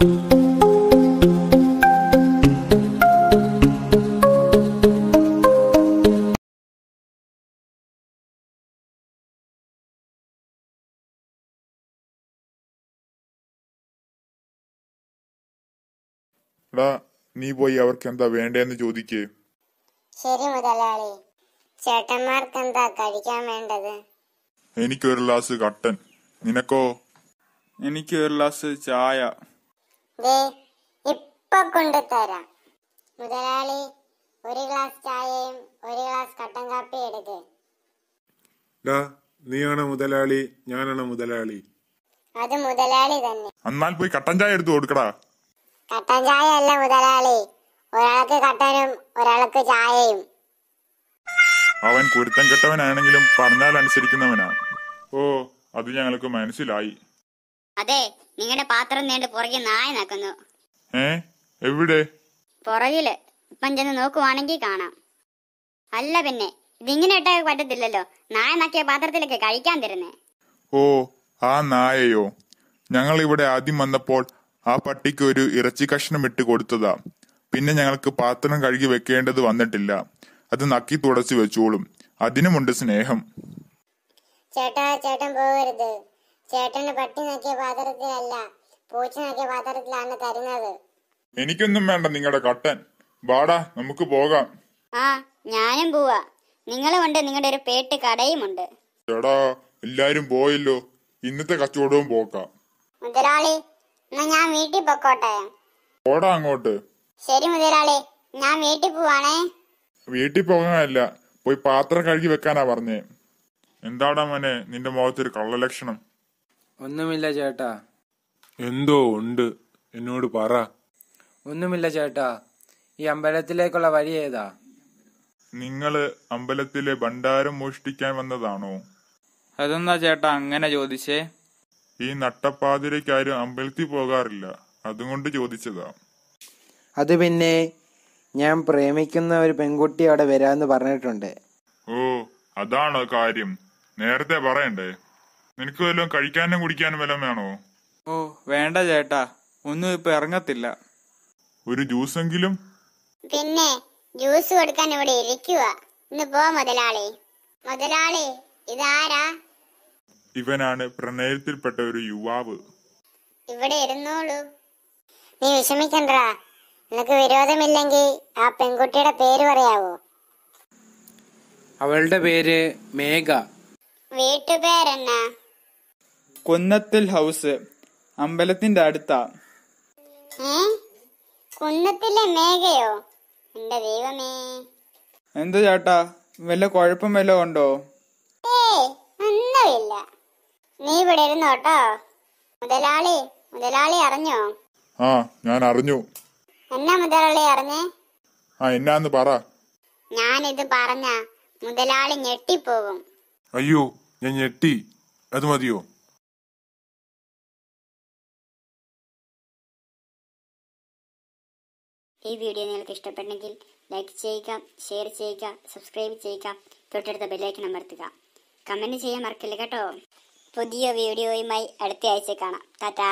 നീ പോയി അവർക്ക് എന്താ വേണ്ടെന്ന് ചോദിക്കേ ശരി മുതലാളി ചേട്ടന്മാർക്ക് എന്താ കഴിക്കാൻ വേണ്ടത് എനിക്കൊരു ഗ്ലാസ് കട്ടൻ നിനക്കോ എനിക്ക് ഒരു ഗ്ലാസ് ചായ ദേ ഇപ്പൊ തരാം മുതലാളി ഒരു ഗ്ലാസ് ചായയും ഒരു ഗ്ലാസ് കട്ടൻ കാപ്പി എടുക്ക് നീയാണ് നീയാണോ മുതലാളി ഞാനാണോ മുതലാളി അത് മുതലാളി തന്നെ എന്നാൽ പോയി കട്ടൻ ചായ എടുത്തു കൊടുക്കടാ കട്ടൻ ചായ അല്ല മുതലാളി ഒരാൾക്ക് കട്ടനും ഒരാൾക്ക് ചായയും അവൻ കുരുത്തം കെട്ടവനാണെങ്കിലും പറഞ്ഞാൽ അനുസരിക്കുന്നവനാണ് ഓ അത് ഞങ്ങൾക്ക് മനസ്സിലായി അതെ നിങ്ങളുടെ പാത്രം നേണ്ട് പുറകെ നായ നക്കുന്നു ഏ എവിടെ പുറകില് ഇപ്പം ചെന്ന് നോക്കുവാണെങ്കിൽ കാണാം അല്ല പിന്നെ ഇതിങ്ങനെ ഇട്ടാ പറ്റത്തില്ലല്ലോ നായ നക്കിയ പാത്രത്തിലൊക്കെ കഴിക്കാൻ തരുന്നേ ഓ ആ നായയോ ഞങ്ങൾ ഇവിടെ ആദ്യം വന്നപ്പോൾ ആ പട്ടിക്ക് ഒരു ഇറച്ചി കഷ്ണം ഇട്ട് കൊടുത്തതാ പിന്നെ ഞങ്ങൾക്ക് പാത്രം കഴുകി വെക്കേണ്ടത് വന്നിട്ടില്ല അത് നക്കി തുടച്ചു വെച്ചോളും അതിനുമുണ്ട് സ്നേഹം ചേട്ടാ ചേട്ടൻ പോകരുത് ചേട്ടന് പട്ടി നോക്കിയ പാത്രത്തിലല്ല പൂച്ച നോക്കിയ പാത്രത്തിലാണ് തരുന്നത് എനിക്കൊന്നും വേണ്ട നിങ്ങളുടെ കട്ടൻ വാടാ നമുക്ക് പോകാം ആ ഞാനും പോവാ നിങ്ങളുമുണ്ട് നിങ്ങളുടെ ഒരു പേട്ട് കടയും ഉണ്ട് എടാ എല്ലാരും പോയല്ലോ ഇന്നത്തെ കച്ചവടവും പോക്കാം മുതലാളി എന്നാ ഞാൻ വീട്ടിൽ പോക്കോട്ടെ പോടാ അങ്ങോട്ട് ശരി മുതലാളി ഞാൻ വീട്ടിൽ പോവാണേ വീട്ടിൽ പോകാനല്ല പോയി പാത്രം കഴുകി വെക്കാനാ പറഞ്ഞേ എന്താടാ മോനെ നിന്റെ മുഖത്തൊരു കള്ളലക്ഷണം ഒന്നുമില്ല ചേട്ടാ എന്തോ ഉണ്ട് എന്നോട് പറ ഒന്നുമില്ല ചേട്ടാ ഈ അമ്പലത്തിലേക്കുള്ള വഴി ഏതാ നിങ്ങള് അമ്പലത്തിലെ ഭണ്ഡാരം മോഷ്ടിക്കാൻ വന്നതാണോ അതെന്താ ചേട്ടാ അങ്ങനെ ചോദിച്ചേ ഈ നട്ടപ്പാതിരക്കാരും അമ്പലത്തിൽ പോകാറില്ല അതുകൊണ്ട് ചോദിച്ചതാ അത് പിന്നെ ഞാൻ പ്രേമിക്കുന്ന ഒരു പെൺകുട്ടി അവിടെ വരാന്ന് പറഞ്ഞിട്ടുണ്ട് ഓ അതാണോ കാര്യം നേരത്തെ പറയണ്ടേ നിനക്ക് വല്ലതും കഴിക്കാനും കുടിക്കാനും വല്ലതും വേണോ ഓ വേണ്ട ചേട്ടാ ഒന്നും ഇപ്പൊ ഇറങ്ങത്തില്ല ഒരു ജ്യൂസ് എങ്കിലും പിന്നെ ജ്യൂസ് കൊടുക്കാൻ ഇവിടെ ഇരിക്കുക ഇന്ന് പോ മുതലാളി മുതലാളി ഇതാരാ ഇവനാണ് പ്രണയത്തിൽപ്പെട്ട ഒരു യുവാവ് ഇവിടെ ഇരുന്നോളൂ നീ വിഷമിക്കണ്ടാ നിനക്ക് വിരോധമില്ലെങ്കിൽ ആ പെൺകുട്ടിയുടെ പേര് പറയാവോ അവളുടെ പേര് മേഘ വീട്ടുപേരെന്നാ കൊന്നത്തിൽ ഹൗസ് അമ്പലത്തിന്റെ അടുത്ത കുന്നത്തിലെ മേഘയോ എന്റെ ദൈവമേ എന്താ ചേട്ടാ വല്ല കുഴപ്പം വല്ല ഉണ്ടോ ഒന്നുമില്ല നീ ഇവിടെ ഇരുന്നോട്ടോ മുതലാളി മുതലാളി അറിഞ്ഞോ ആ ഞാൻ അറിഞ്ഞു എന്നാ മുതലാളി അറിഞ്ഞേ ആ എന്നാന്ന് പറ ഞാൻ ഇത് പറഞ്ഞ മുതലാളി ഞെട്ടിപ്പോകും അയ്യോ ഞാൻ ഞെട്ടി അത് മതിയോ ഈ വീഡിയോ നിങ്ങൾക്ക് ഇഷ്ടപ്പെട്ടെങ്കിൽ ലൈക്ക് ചെയ്യുക ഷെയർ ചെയ്യുക സബ്സ്ക്രൈബ് ചെയ്യുക തൊട്ടടുത്ത ബെല്ലൈക്കൺ അമർത്തുക കമൻറ്റ് ചെയ്യാൻ മറക്കില്ല കേട്ടോ പുതിയ വീഡിയോയുമായി അടുത്ത ആഴ്ച കാണാം ടാറ്റാ